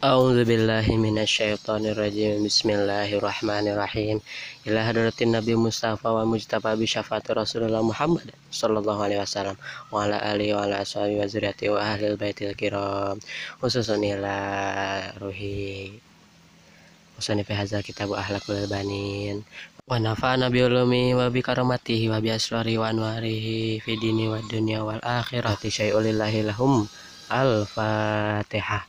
A'udzu billahi minasyaitonir rajim. Bismillahirrahmanirrahim. Ila hadratin Nabi Mustafa wa mujtaba bi syafaati Rasulullah Muhammad sallallahu alaihi wasallam wa ala alihi wa ala ashabihi wa zuriyati wa ahlil baitil kiram. Khususun ila ruhi fi hadzal kitab ahlakul banin wa nafa'ana bi ulumi wa bi karamatihi wa bi asrari wa anwarihi fi dini wa dunya wal akhirati syai'ul lahum al-fatihah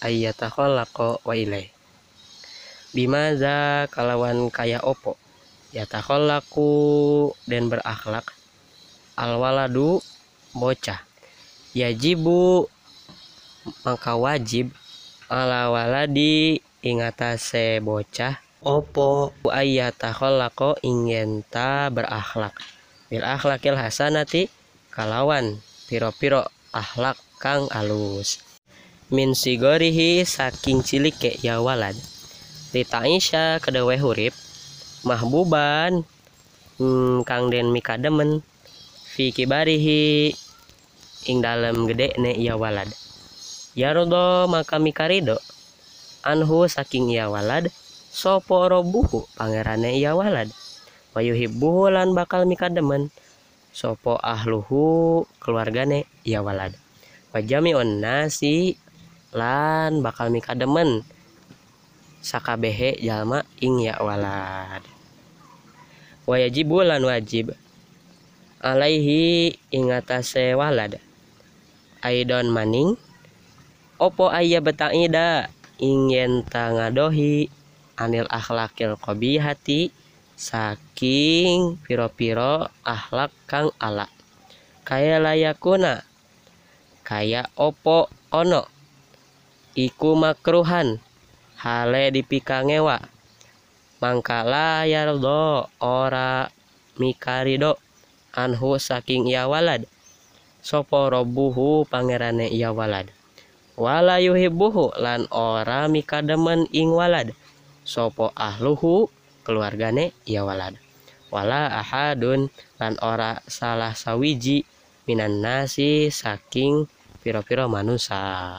ayyatakhallaqa wa ilai bimaza kalawan kaya opo yatakhallaqu dan berakhlak alwaladu bocah yajibu maka wajib ala waladi ingatase bocah opo ingin ingenta berakhlak bil akhlakil hasanati kalawan piro-piro akhlak kang alus min sigorihi saking cilik ke ya walad Rita Isya kedewe hurip mahbuban hmm, kang den mikademen fiki barihi ing dalam gede ne ya walad Ya rodo maka mikarido anhu saking ya walad sopo robuhu pangerane ya walad wayuhibbuhu lan bakal mikademen sopo ahluhu keluargane ya walad on nasi lan bakal mika demen sakabehe jalma ing ya walad wajib bulan wajib alaihi ingatase walad aidon maning opo ayya betangida ingin tangadohi anil akhlakil kobi hati saking piro-piro akhlak kang ala kaya layakuna kaya opo ono iku makruhan hale dipikangewa mangkala yardo ora mikarido anhu saking ia ya walad sopo robuhu pangerane ia ya walad wala yuhibuhu lan ora mikademen ing walad sopo ahluhu keluargane ia ya walad wala ahadun lan ora salah sawiji minan nasi saking piro-piro manusia